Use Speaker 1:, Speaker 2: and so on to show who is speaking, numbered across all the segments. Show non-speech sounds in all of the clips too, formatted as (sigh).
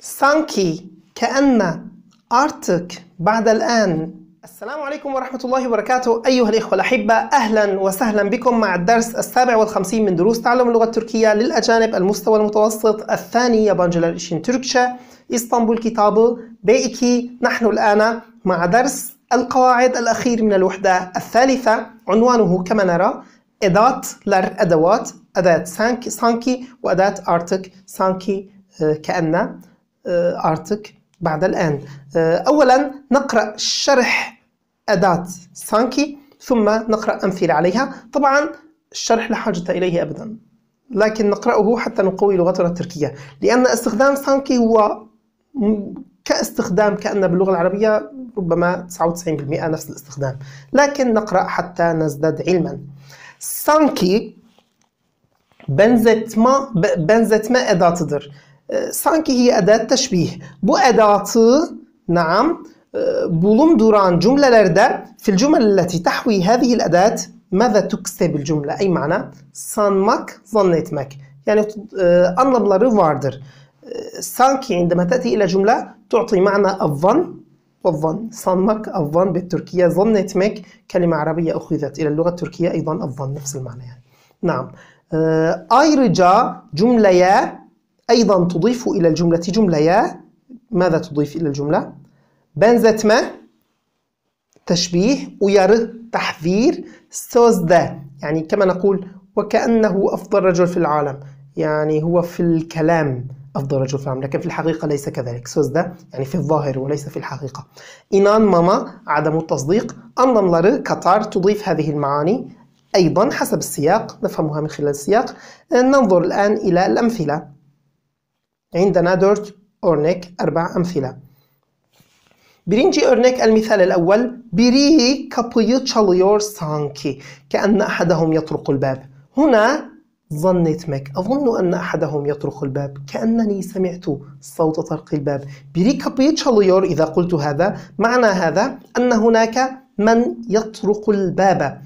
Speaker 1: سانكي كأن أرتك بعد الآن السلام عليكم ورحمة الله وبركاته أيها الإخوة الأحبة أهلا وسهلا بكم مع الدرس السابع والخمسين من دروس تعلم اللغة التركية للأجانب المستوى المتوسط الثاني يابانجلر إشين تركشا إسطنبول كتاب بيكي نحن الآن مع درس القواعد الأخير من الوحدة الثالثة عنوانه كما نرى إدات لر أدوات أداة سانكي, سانكي وأداة أرتك سانكي كأن أرتك آه، بعد الآن آه، أولا نقرأ شرح أداة سانكي ثم نقرأ أمثلة عليها طبعا الشرح لا حاجة إليه أبدا لكن نقرأه حتى نقوي لغتنا التركية لأن استخدام سانكي هو كاستخدام كأن باللغة العربية ربما 99% نفس الاستخدام لكن نقرأ حتى نزداد علما سانكي sanki benzetme benzetme edatıdır. sanki هي أداة تشبيه. Bu edatı نعم bulunduran cümlelerde في الجمل التي تحوي هذه الأداة ماذا تكسب الجملة أي معنى sanmak zannetmek يعني e, anlamları vardır. E, sanki عندما تأتي إلى جملة تعطي معنى الظن والظن صنمك الظن بالتركية ظنتمك كلمة عربية أخذت إلى اللغة التركية أيضا الظن نفس المعنى يعني نعم ayrıca cümleye أيضا تضيف إلى الجملة جملة يا ماذا تضيف إلى الجملة؟ ما تشبيه ويار تحذير ذا يعني كما نقول وكأنه أفضل رجل في العالم يعني هو في الكلام أفضل رجل في العالم لكن في الحقيقة ليس كذلك ذا يعني في الظاهر وليس في الحقيقة إنان ماما عدم التصديق أنضم لر كتار تضيف هذه المعاني أيضا حسب السياق نفهمها من خلال السياق ننظر الآن إلى الأمثلة عندنا دورت أورنيك أربع أمثلة برينجي أورنيك المثال الأول biri kapıyı تشاليور سانكي كأن أحدهم يطرق الباب هنا ظنيت مك أظن أن أحدهم يطرق الباب كأنني سمعت صوت طرق الباب بري kapıyı تشاليور إذا قلت هذا معنى هذا أن هناك من يطرق الباب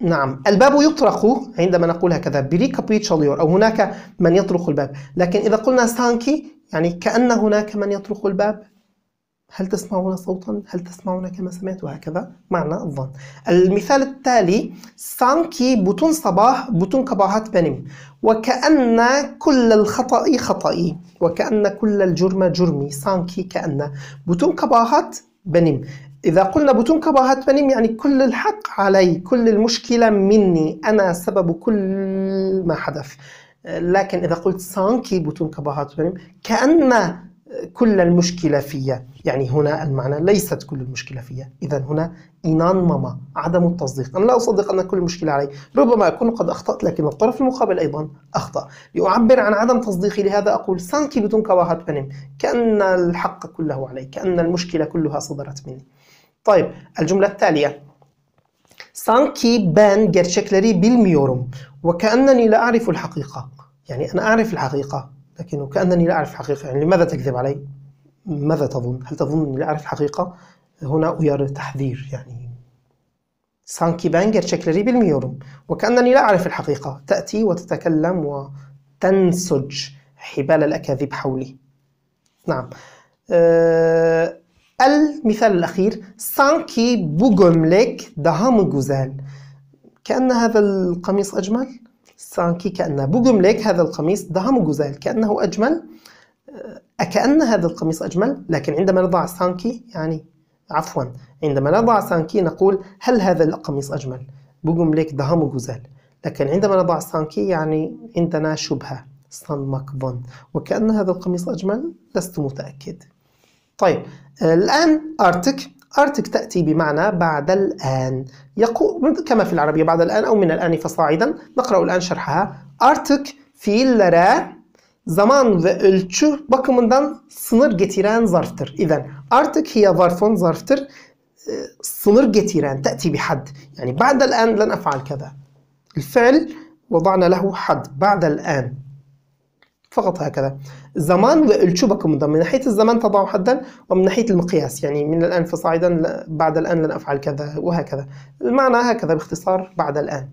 Speaker 1: نعم الباب يطرق عندما نقول هكذا بريكابيتشاليور أو هناك من يطرق الباب لكن إذا قلنا سانكي يعني كأن هناك من يطرق الباب هل تسمعون صوتا؟ هل تسمعون كما سمعت؟ وهكذا معنى الظن المثال التالي سانكي بوتون صباح بوتون كباهات بنم وكأن كل الخطأ خطئي وكأن كل الجرم جرمي سانكي كأن بوتون كباهات بنم إذا قلنا بتون كباهات بنيم يعني كل الحق علي كل المشكلة مني أنا سبب كل ما حدث لكن إذا قلت سانكي بتون كباهات بنيم كأن كل المشكلة فيا يعني هنا المعنى ليست كل المشكلة فيا إذا هنا إنان ماما عدم التصديق أنا لا أصدق أن كل المشكلة علي ربما أكون قد أخطأت لكن الطرف المقابل أيضا أخطأ لأعبر عن عدم تصديقي لهذا أقول سانكي بتون كباهات بنم كأن الحق كله علي كأن المشكلة كلها صدرت مني طيب الجملة التالية سانكي بان جرشكلري بالميورم وكأنني لا أعرف الحقيقة يعني أنا أعرف الحقيقة لكن وكأنني لا أعرف الحقيقة يعني لماذا تكذب علي؟ ماذا تظن؟ هل تظن أني لا أعرف الحقيقة؟ هنا أيار تحذير يعني سانكي بان جرشكلري بالميورم وكأنني لا أعرف الحقيقة تأتي وتتكلم وتنسج حبال الأكاذيب حولي نعم أه المثال الأخير سانكي bu gömlek daha كأن هذا القميص أجمل سانكي كأن bu هذا القميص daha جوزال كأنه أجمل أكأن هذا القميص أجمل لكن عندما نضع سانكي يعني عفوا عندما نضع سانكي نقول هل هذا القميص أجمل بجملك دهام جوزال لكن عندما نضع سانكي يعني عندنا شبهة سان مكبن وكأن هذا القميص أجمل لست متأكد طيب آه، الآن أرتك أرتك تأتي بمعنى بعد الآن يقول كما في العربية بعد الآن أو من الآن فصاعدا نقرأ الآن شرحها Artık fiillere zaman ve ölçü bakımından sınır getiren zarftır. İzen artık hiye zarfun zarftır. sınır getiren تأتي بحد يعني بعد الآن لن أفعل كذا الفعل وضعنا له حد بعد الآن فقط هكذا زمان والشو بكمدا من ناحية الزمان تضع حدا ومن ناحية المقياس يعني من الآن فصاعدا بعد الآن لن أفعل كذا وهكذا المعنى هكذا باختصار بعد الآن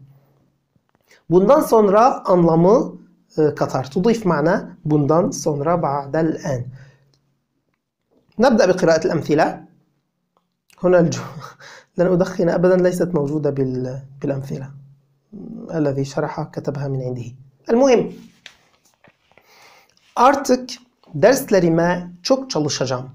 Speaker 1: bundan sonra anlamı katar تضيف معنى bundan sonra بعد الآن نبدأ بقراءة الأمثلة هنا الجو (laughs) لن أدخن أبدا ليست موجودة بالأمثلة الذي شرحها كتبها من عنده المهم Artık derslerime çok çalışacağım.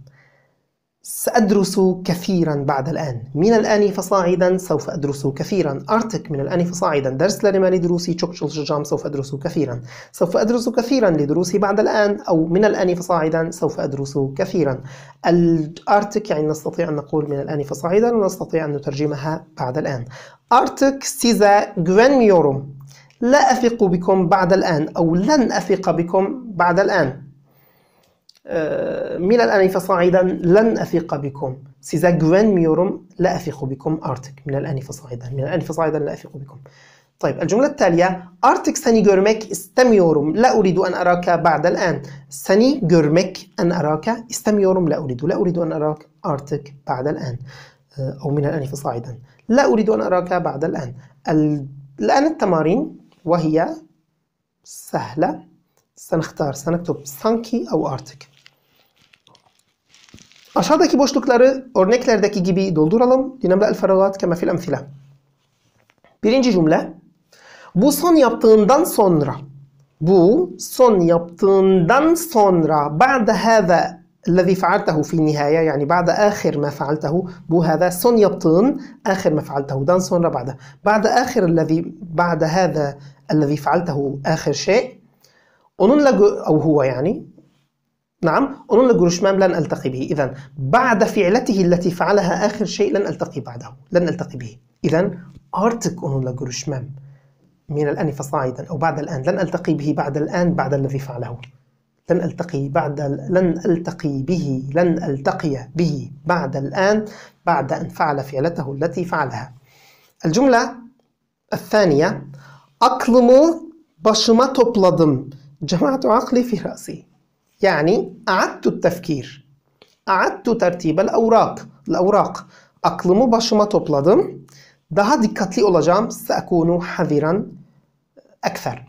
Speaker 1: سأدرس كثيرا بعد الآن من الآن فصاعدا سوف أدرس كثيرا أرتك من الآن فصاعدا درس لما لدروسي تشوكشل جام سوف أدرس كثيرا سوف أدرس كثيرا لدروسي بعد الآن أو من الآن فصاعدا سوف أدرس كثيرا الأرتك يعني نستطيع أن نقول من الآن فصاعدا ونستطيع أن نترجمها بعد الآن أرتك سيزا جوانميورم لا أثق بكم بعد الآن أو لن أثق بكم بعد الآن آه، من الآن فصاعدا لن أثق بكم سيزا جوان ميورم لا أثق بكم أرتك من الآن فصاعدا من الآن فصاعدا لا أثق بكم طيب الجملة التالية أرتك سني جورمك استميورم لا أريد أن أراك بعد الآن سني جورمك أن أراك استميورم لا أريد لا أريد أن أراك أرتك بعد الآن آه، أو من الآن فصاعدا لا أريد أن أراك بعد الآن الآن التمارين وهي سهلة سنختار سنكتب sanki أو artık Aşağıdaki boşlukları örneklerdeki gibi dolduralım. Dinamda el feragat kema fil emfile. Birinci cümle. Bu son yaptığından sonra. Bu son yaptığından sonra. Ba'de hâve الذي فعلته في النهاية يعني بعد آخر ما فعلته بو هذا سون يبطن آخر ما فعلته دان سون بعده بعد آخر الذي بعد هذا الذي فعلته آخر شيء أنون أو هو يعني نعم أنون لجروشمام لن ألتقي به إذا بعد فعلته التي فعلها آخر شيء لن ألتقي بعده لن ألتقي به إذا أرتك أنون لجروشمام من الآن فصاعدا أو بعد الآن لن ألتقي به بعد الآن بعد الذي فعله لن ألتقي بعد لن ألتقي به لن ألتقي به بعد الآن بعد أن فعل فعلته التي فعلها الجملة الثانية أكلم بشمة topladım جمعت عقلي في رأسي يعني أعدت التفكير أعدت ترتيب الأوراق الأوراق aklımı başıma topladım daha أولا جام سأكون حذرا أكثر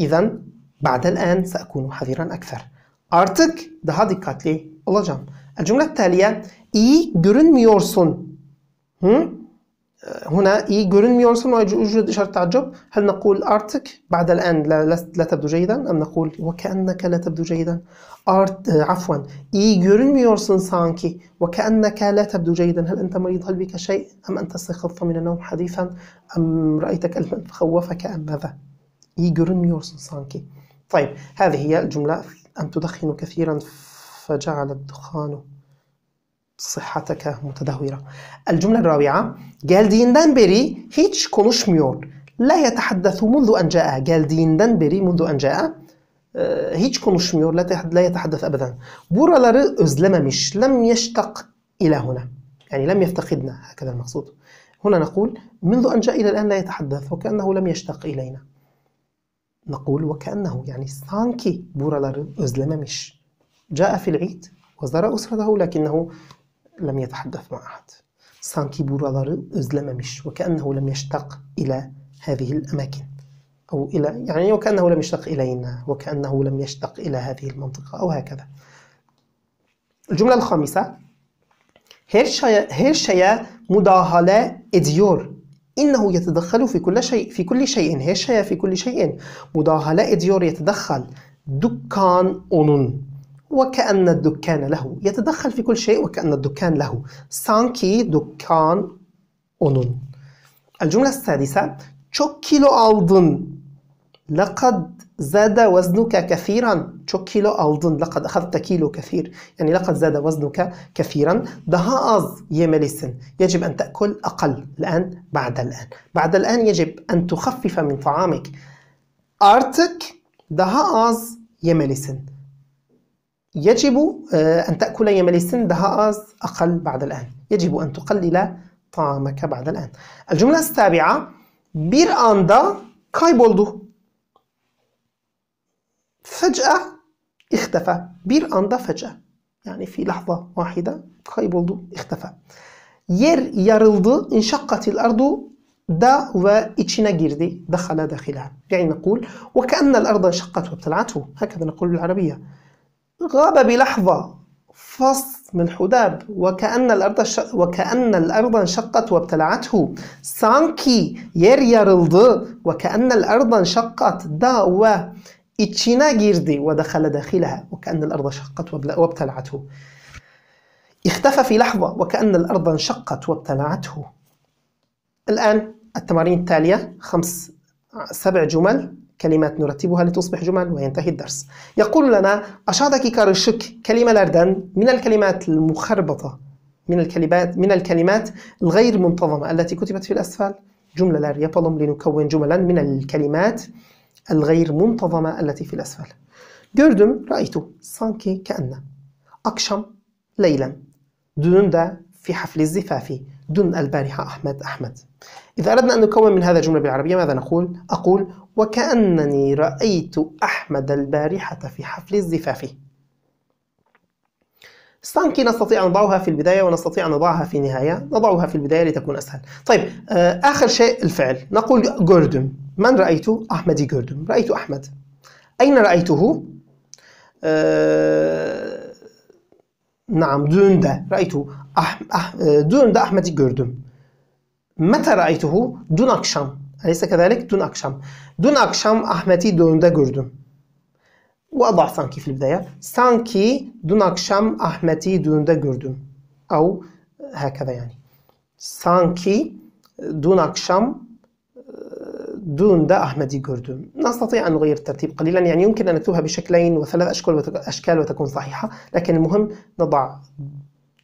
Speaker 1: إذا بعد الآن سأكون حذرا أكثر. Artık daha dikkatli olacağım. الجملة التالية iyi görünmüyorsun. Hı? هنا اي görünmüyorsun وجود إشارة تعجب هل نقول artık بعد الآن لا, لا تبدو جيدا أم نقول وكأنك لا تبدو جيدا أرت عفوا اي görünmüyorsun sanki وكأنك لا تبدو جيدا هل أنت مريض هل بك شيء أم أنت استيقظت من النوم حديثا أم رأيتك كلبا فخوفك أم ماذا اي görünmüyorsun sanki طيب هذه هي الجملة أن تدخن كثيرا فجعل الدخان صحتك متدهورة الجملة الرابعة geldiğinden هيتش كونوش ميور لا يتحدث منذ أن جاء geldiğinden beri منذ أن جاء آه، هيتش كونوش ميور لا يتحدث أبدا أزلم مش لم يشتق إلى هنا يعني لم يفتقدنا هكذا المقصود هنا نقول منذ أن جاء إلى الآن لا يتحدث وكأنه لم يشتق إلينا نقول وكأنه يعني sanki buraları مش جاء في العيد وزار أسرته لكنه لم يتحدث مع أحد. sanki buraları مش وكأنه لم يشتق إلى هذه الأماكن أو إلى يعني وكأنه لم يشتق إلينا وكأنه لم يشتق إلى هذه المنطقة أو هكذا الجملة الخامسة هيرشايا هيرشايا مداهلة إديور إنه يتدخل في كل شيء في كل شيء هي في كل شيء مداهلة إديور يتدخل دكان أونون وكأن الدكان له يتدخل في كل شيء وكأن الدكان له سانكي دكان أونون الجملة السادسة çok kilo aldın لقد زاد وزنك كثيرا çok kilo aldın لقد أخذت كيلو كثير يعني لقد زاد وزنك كثيرا daha أز yemelisin يجب أن تأكل أقل الآن بعد الآن بعد الآن يجب أن تخفف من طعامك أرتك daha أز yemelisin يجب آه، أن تأكل يمليسن daha أز أقل بعد الآن يجب أن تقلل طعامك بعد الآن الجملة السابعة أندا كاي بولدو Fec'a ihtefe. Bir anda fec'a. Yani fi lahza vahide kayboldu. İhtefe. Yer yarıldı. İnşakkatil ardu da ve içine girdi. Dakhala dakhilaha. Yani nakul ve keennel arda inşakkat ve btel'atu. Hakeza nakul bil arabiye. Gâbe bi lahza فص من حداب وكأن الأرض ش... وكأن الأرض انشقت وابتلعته سانكي yer yarıldı وكأن الأرض انشقت da ve اتشينا جيردي ودخل داخلها وكأن الأرض شقت وابتلعته اختفى في لحظة وكأن الأرض انشقت وابتلعته الآن التمارين التالية خمس سبع جمل كلمات نرتبها لتصبح جمل وينتهي الدرس يقول لنا أشاد كيكارو شك كلمة لاردن من الكلمات المخربطة من الكلمات من الكلمات الغير منتظمة التي كتبت في الأسفل جملة لار يبلم لنكون جملا من الكلمات الغير منتظمة التي في الأسفل Gördüm, رأيته sanki كأن Akşam, ليلا دون ده في حفل الزفاف دون البارحة أحمد أحمد إذا أردنا أن نكون من هذا الجملة بالعربية ماذا نقول؟ أقول وكأنني رأيت أحمد البارحة في حفل الزفاف سانكي نستطيع أن نضعها في البداية ونستطيع أن نضعها في النهاية نضعها في البداية لتكون أسهل طيب آه، آخر شيء الفعل نقول جوردم Men ra'aytu Ahmet'i gördüm. Ra'aytu Ahmet. Eyne ra'aytuhu? Ee, naam düğünde. Ra'aytu ah, ah, e, düğünde Ahmet'i gördüm. Mete ra'aytuhu? Dün akşam. Aleyse kederlik dün akşam. Dün akşam Ahmet'i düğünde gördüm. وضع sanki في sanki dün akşam Ahmet'i düğünde gördüm. Au hakeza yani. Sanki dün akşam دون دا أحمدي جردم نستطيع أن نغير الترتيب قليلا يعني يمكن أن نكتبها بشكلين وثلاث أشكال, أشكال وتكون صحيحة لكن المهم نضع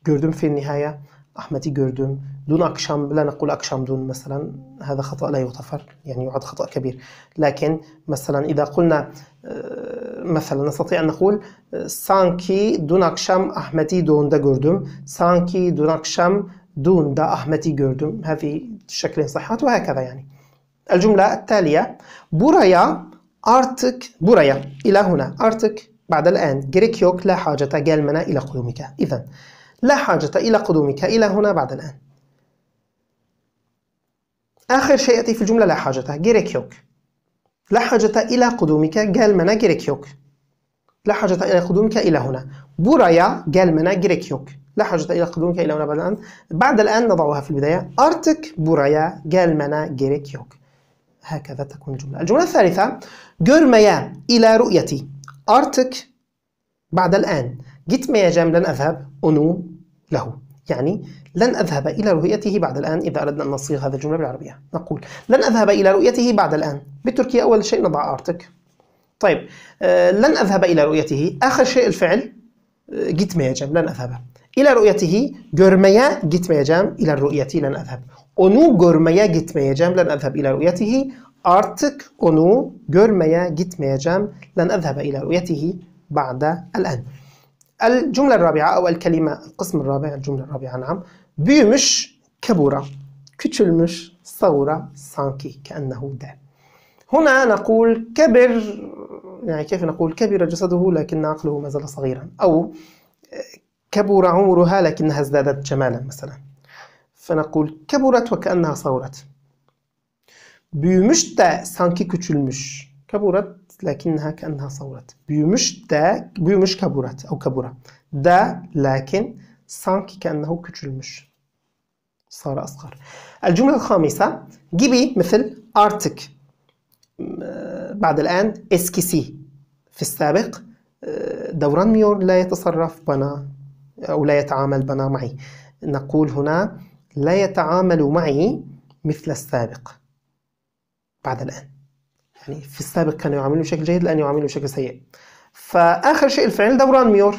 Speaker 1: جردم في النهاية أحمدي جردم دون أكشام لا نقول أكشام دون مثلا هذا خطأ لا يغتفر يعني يعد خطأ كبير لكن مثلا إذا قلنا آه، مثلا نستطيع أن نقول آه، سانكي دون أكشام أحمدي دون دا جردم سانكي دون أكشام دون دا أحمدي جردم هذه شكل صحيحات وهكذا يعني الجملة التالية بوريا أرتك بوريا إلى هنا أرتك بعد الآن جريكيوك لا حاجة منا إلى قدومك إذا لا حاجة إلى قدومك إلى هنا بعد الآن آخر شيء يأتي في الجملة لا حاجة جريكيوك لا حاجة إلى قدومك gelmene gerek yok لا حاجة إلى قدومك إلى هنا بوريا gelmene gerek yok لا حاجة إلى قدومك إلى هنا بعد الآن بعد الآن نضعها في البداية أرتك بوريا gelmene gerek yok هكذا تكون الجملة الجملة الثالثة جرميا إلى رؤيتي أرتك بعد الآن ميا جام لن أذهب أنو له يعني لن أذهب إلى رؤيته بعد الآن إذا أردنا أن نصيغ هذا الجملة بالعربية نقول لن أذهب إلى رؤيته بعد الآن بالتركية أول شيء نضع أرتك طيب آه لن أذهب إلى رؤيته آخر شيء الفعل آه ميا جام لن أذهب إلى رؤيته ميا جام إلى الرؤية لن أذهب onu görmeye gitmeyeceğim. Len اذهب الى رؤيته Artık onu görmeye gitmeyeceğim. Len اذهب الى رؤيته بعد الان الجملة الرابعة أو الكلمة القسم الرابع الجملة الرابعة نعم büyümüş كبر küçülmüş صغرة sanki كأنه ده هنا نقول كبر يعني كيف نقول كبر جسده لكن عقله ما زال صغيرا أو كبر عمرها لكنها ازدادت جمالا مثلا فنقول كبرت وكأنها صغرت بيومشتا سانكي كتشلمش كبرت لكنها كأنها صغرت بيومشتا بيومش كبرت أو كبرة دا لكن سانكي كأنه كتشلمش صار أصغر الجملة الخامسة جيبي مثل أرتك بعد الآن اسكيسي في السابق دوران ميور لا يتصرف بنا أو لا يتعامل بنا معي نقول هنا لا يتعامل معي مثل السابق بعد الآن يعني في السابق كانوا يعاملني بشكل جيد الآن يعاملني بشكل سيء فآخر شيء الفعل دوران ميور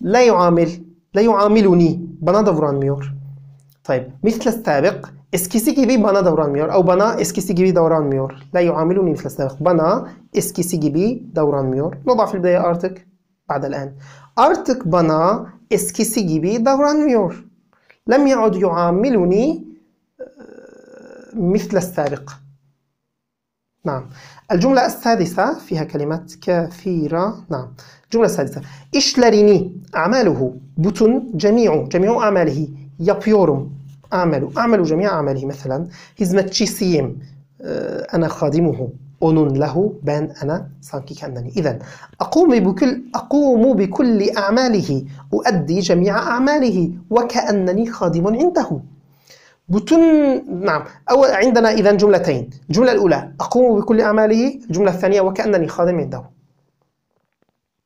Speaker 1: لا يعامل لا يعاملني بنا دوران ميور طيب مثل السابق جيبي بنا دوران ميور او بنا اسكيسي جيبي دوران ميور لا يعاملني مثل السابق بنا اسكيسي جيبي دوران ميور نضع في البداية أرتك بعد الآن أرتك بنا اسكيسي جيبي دوران ميور لم يعد يعاملني آه، مثل السابق نعم الجملة السادسة فيها كلمات كثيرة نعم الجملة السادسة إشلريني أعماله بطن جميع جميع أعماله يبيورم أعمل أعمل جميع أعماله مثلا سيم آه، أنا خادمه onun له بان أنا sanki كأنني إذا أقوم بكل أقوم بكل أعماله أؤدي جميع أعماله وكأنني خادم عنده بتن نعم أول عندنا إذا جملتين الجملة الأولى أقوم بكل أعماله الجملة الثانية وكأنني خادم عنده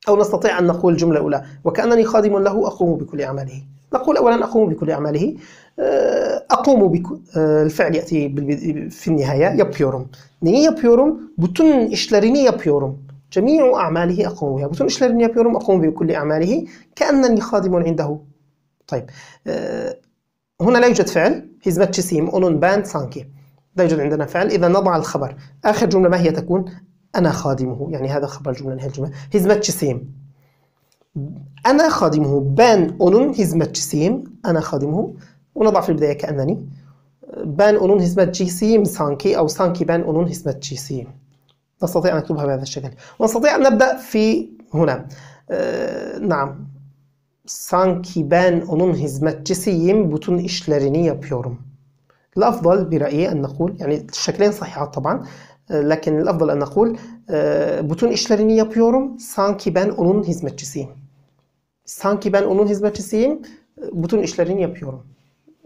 Speaker 1: أو نستطيع أن نقول الجملة الأولى وكأنني خادم له أقوم بكل أعماله نقول أولا أقوم بكل أعماله آه، أقوم آه، الفعل يأتي في النهاية يابيورم ني يعني يابيورم بوتون اشلاريني يابيورم جميع أعماله أقوم بها. بوتون اشلاريني يابيورم أقوم بكل أعماله كأنني خادم عنده. طيب آه، هنا لا يوجد فعل هيز سيم اونون باند سانكي لا يوجد عندنا فعل. إذا نضع الخبر. آخر جملة ما هي تكون؟ أنا خادمه. يعني هذا خبر الجملة. نهاية الجملة. هيز سيم أنا خادمه بان أونون هزمت جسيم أنا خادمه ونضع في البداية كأنني بان أونون هزمت جسيم سانكي أو سانكي بان أونون هزمت جسيم نستطيع أن نكتبها بهذا الشكل ونستطيع أن نبدأ في هنا أه نعم بان أونون هزمت جسيم بطن إشلريني yapıyorum. الأفضل برأيي أن نقول يعني الشكلين صحيحات طبعا آه، لكن الأفضل أن نقول Ee, bütün işlerini yapıyorum. Sanki ben onun hizmetçisiyim. Sanki ben onun hizmetçisiyim. Bütün işlerini yapıyorum.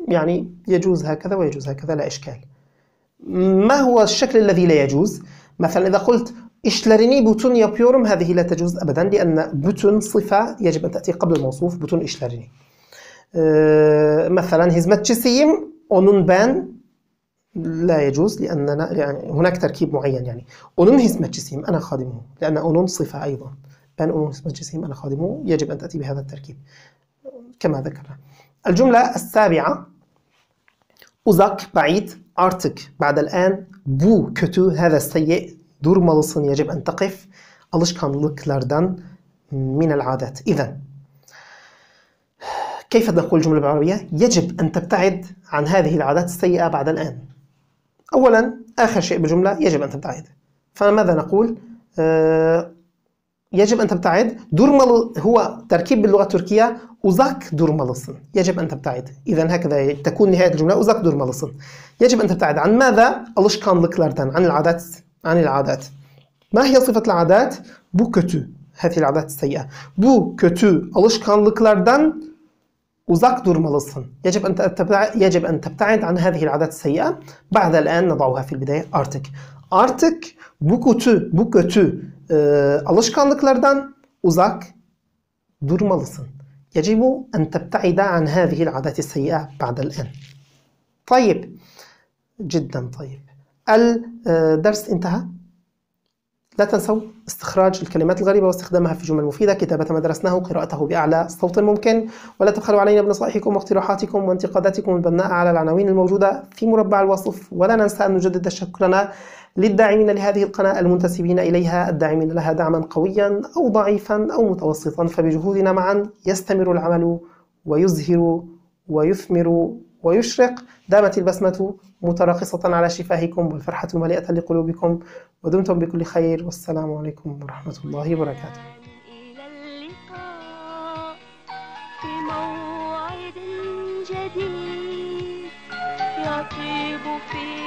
Speaker 1: Yani يجوز ve ويجوز هكذا لا إشكال. ما هو الشكل الذي لا يجوز؟ مثلا إذا قلت işlerini bütün yapıyorum هذه la تجوز أبدا لأن bütün صفة يجب أن تأتي قبل الموصوف bütün işlerini. مثلا ee, hizmetçisiyim onun ben لا يجوز لأننا يعني هناك تركيب معين يعني أنون هيسماتشيسيم أنا خادمه لأن أنون صفة أيضا بان أنون هيسماتشيسيم أنا خادمه يجب أن تأتي بهذا التركيب كما ذكرنا الجملة السابعة اوزاك بعيد ارتك بعد الآن بو كتو هذا السيء دور مالصن يجب أن تقف alışkanlıklardan من العادات إذا كيف نقول الجملة بالعربية؟ يجب أن تبتعد عن هذه العادات السيئة بعد الآن أولا آخر شيء بالجملة يجب أن تبتعد فماذا نقول؟ آه يجب أن تبتعد دورمال هو تركيب باللغة التركية أوزاك دورمالسن يجب أن تبتعد إذا هكذا تكون نهاية الجملة أوزاك دورمالسن يجب أن تبتعد عن ماذا؟ alışkanlıklardan عن العادات عن العادات ما هي صفة العادات؟ بو كتو هذه العادات السيئة bu kötü alışkanlıklardan دور درمالصن يجب أن يجب أن تبتعد عن هذه العادات السيئة بعد الآن نضعها في البداية أرتك أرتك بكتو بكتو ألش آه، كان لكلردان دور درمالصن يجب أن تبتعد عن هذه العادات السيئة بعد الآن طيب جدا طيب الدرس آه، انتهى لا تنسوا استخراج الكلمات الغريبة واستخدامها في جمل مفيدة كتابة ما درسناه وقراءته بأعلى صوت ممكن ولا تبخلوا علينا بنصائحكم واقتراحاتكم وانتقاداتكم البناءة على العناوين الموجودة في مربع الوصف ولا ننسى أن نجدد شكرنا للداعمين لهذه القناة المنتسبين إليها الداعمين لها دعما قويا أو ضعيفا أو متوسطا فبجهودنا معا يستمر العمل ويزهر ويثمر ويشرق دامت البسمة متراقصة على شفاهكم والفرحة مليئة لقلوبكم ودمتم بكل خير والسلام عليكم ورحمة الله وبركاته موعد جديد يطيب فيه